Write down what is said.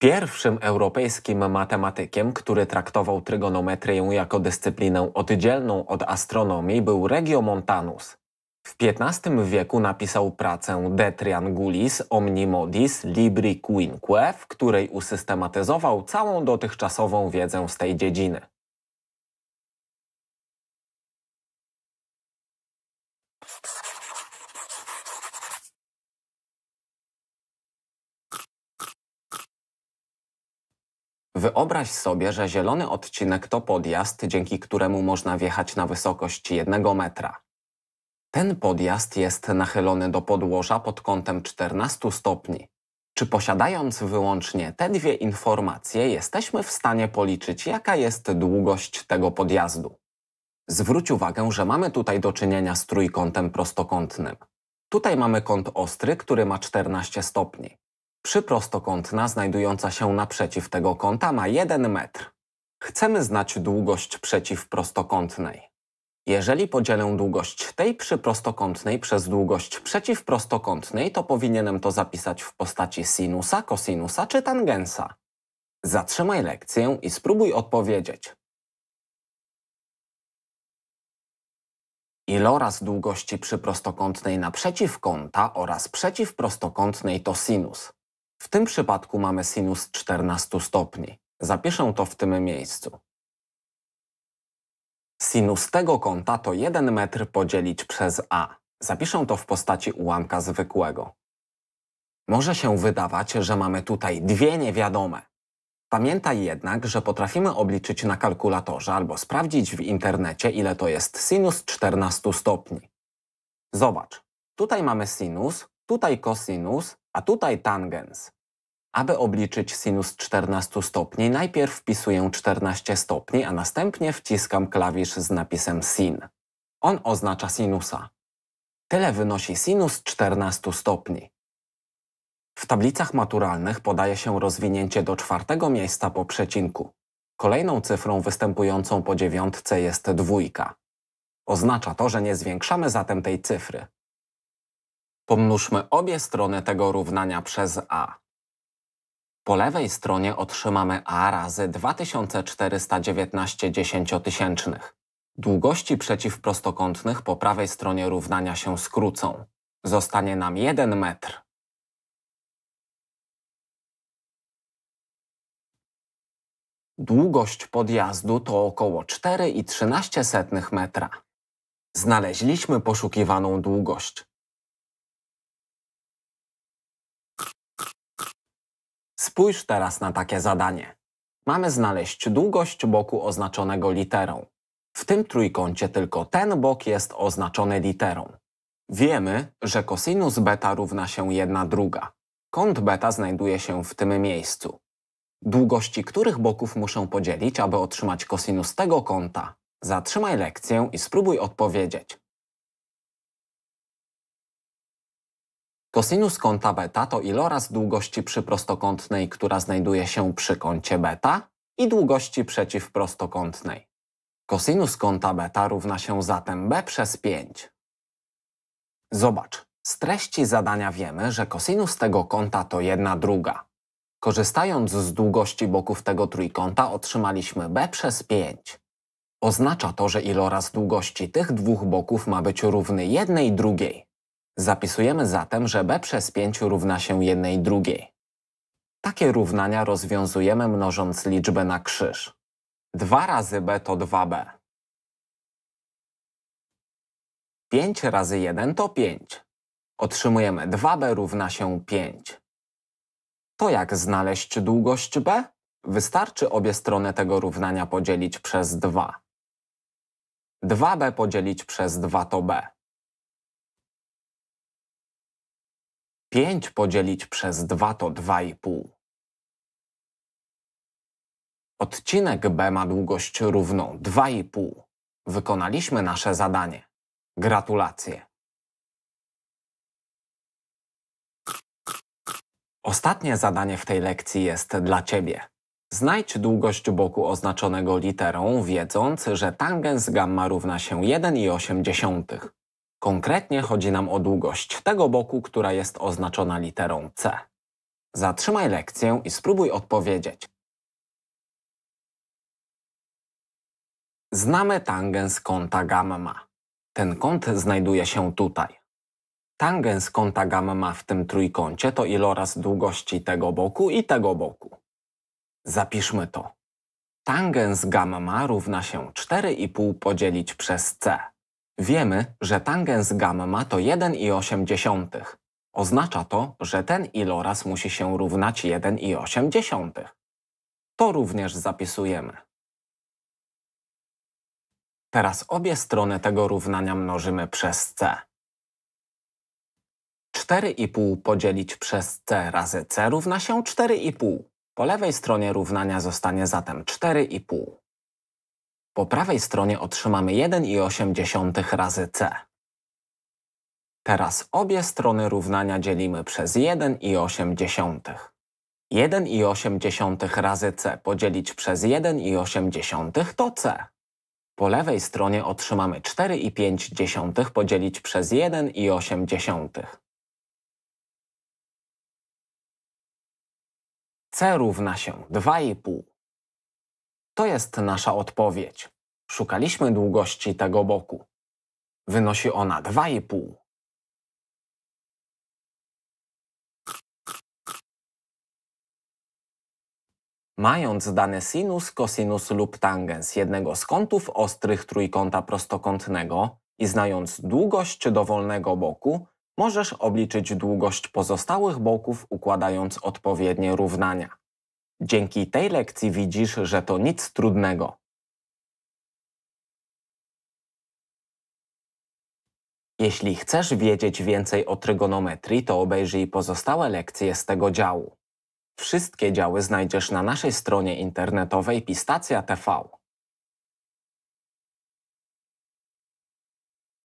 Pierwszym europejskim matematykiem, który traktował trygonometrię jako dyscyplinę oddzielną od astronomii, był Regiomontanus. W XV wieku napisał pracę De Triangulis Omnimodis Libri Quinque, w której usystematyzował całą dotychczasową wiedzę z tej dziedziny. Wyobraź sobie, że zielony odcinek to podjazd, dzięki któremu można wjechać na wysokość jednego metra. Ten podjazd jest nachylony do podłoża pod kątem 14 stopni. Czy posiadając wyłącznie te dwie informacje, jesteśmy w stanie policzyć, jaka jest długość tego podjazdu? Zwróć uwagę, że mamy tutaj do czynienia z trójkątem prostokątnym. Tutaj mamy kąt ostry, który ma 14 stopni. Przyprostokątna znajdująca się naprzeciw tego kąta ma 1 metr. Chcemy znać długość przeciwprostokątnej. Jeżeli podzielę długość tej przyprostokątnej przez długość przeciwprostokątnej, to powinienem to zapisać w postaci sinusa, kosinusa czy tangensa. Zatrzymaj lekcję i spróbuj odpowiedzieć. Iloraz długości przyprostokątnej naprzeciw kąta oraz przeciwprostokątnej to sinus. W tym przypadku mamy sinus 14 stopni. Zapiszę to w tym miejscu. Sinus tego kąta to 1 metr podzielić przez a. Zapiszę to w postaci ułamka zwykłego. Może się wydawać, że mamy tutaj dwie niewiadome. Pamiętaj jednak, że potrafimy obliczyć na kalkulatorze albo sprawdzić w internecie, ile to jest sinus 14 stopni. Zobacz, tutaj mamy sinus, tutaj kosinus, a tutaj tangens. Aby obliczyć sinus 14 stopni, najpierw wpisuję 14 stopni, a następnie wciskam klawisz z napisem sin. On oznacza sinusa. Tyle wynosi sinus 14 stopni. W tablicach maturalnych podaje się rozwinięcie do czwartego miejsca po przecinku. Kolejną cyfrą występującą po dziewiątce jest dwójka. Oznacza to, że nie zwiększamy zatem tej cyfry. Pomnóżmy obie strony tego równania przez a. Po lewej stronie otrzymamy a razy 2419 dziesięciotysięcznych. Długości przeciwprostokątnych po prawej stronie równania się skrócą. Zostanie nam 1 metr. Długość podjazdu to około 4,13 metra. Znaleźliśmy poszukiwaną długość. Spójrz teraz na takie zadanie. Mamy znaleźć długość boku oznaczonego literą. W tym trójkącie tylko ten bok jest oznaczony literą. Wiemy, że kosinus beta równa się 1 druga. Kąt beta znajduje się w tym miejscu. Długości których boków muszę podzielić, aby otrzymać kosinus tego kąta? Zatrzymaj lekcję i spróbuj odpowiedzieć. Cosinus kąta beta to iloraz długości przyprostokątnej, która znajduje się przy kącie beta i długości przeciwprostokątnej. Kosinus kąta beta równa się zatem b przez 5. Zobacz, z treści zadania wiemy, że kosinus tego kąta to 1 druga. Korzystając z długości boków tego trójkąta otrzymaliśmy b przez 5. Oznacza to, że iloraz długości tych dwóch boków ma być równy jednej drugiej. Zapisujemy zatem, że b przez 5 równa się jednej drugiej. Takie równania rozwiązujemy mnożąc liczbę na krzyż. 2 razy b to 2b. 5 razy 1 to 5. Otrzymujemy 2b równa się 5. To jak znaleźć długość b? Wystarczy obie strony tego równania podzielić przez 2. 2b podzielić przez 2 to b. 5 podzielić przez 2 to 2,5. Odcinek B ma długość równą 2,5. Wykonaliśmy nasze zadanie. Gratulacje. Ostatnie zadanie w tej lekcji jest dla Ciebie. Znajdź długość boku oznaczonego literą, wiedząc, że tangens gamma równa się 1,8. Konkretnie chodzi nam o długość tego boku, która jest oznaczona literą C. Zatrzymaj lekcję i spróbuj odpowiedzieć. Znamy tangens kąta gamma. Ten kąt znajduje się tutaj. Tangens kąta gamma w tym trójkącie to iloraz długości tego boku i tego boku. Zapiszmy to. Tangens gamma równa się 4,5 podzielić przez c. Wiemy, że tangens gamma to 1,8. Oznacza to, że ten iloraz musi się równać 1,8. To również zapisujemy. Teraz obie strony tego równania mnożymy przez c. 4,5 podzielić przez c razy c równa się 4,5. Po lewej stronie równania zostanie zatem 4,5. Po prawej stronie otrzymamy 1,8 razy c. Teraz obie strony równania dzielimy przez 1,8. 1,8 razy c podzielić przez 1,8 to c. Po lewej stronie otrzymamy 4,5 podzielić przez 1,8. c równa się 2,5. To jest nasza odpowiedź. Szukaliśmy długości tego boku. Wynosi ona 2,5. Mając dany sinus, kosinus lub tangens jednego z kątów ostrych trójkąta prostokątnego i znając długość dowolnego boku, możesz obliczyć długość pozostałych boków układając odpowiednie równania. Dzięki tej lekcji widzisz, że to nic trudnego. Jeśli chcesz wiedzieć więcej o trygonometrii, to obejrzyj pozostałe lekcje z tego działu. Wszystkie działy znajdziesz na naszej stronie internetowej Pistacja TV.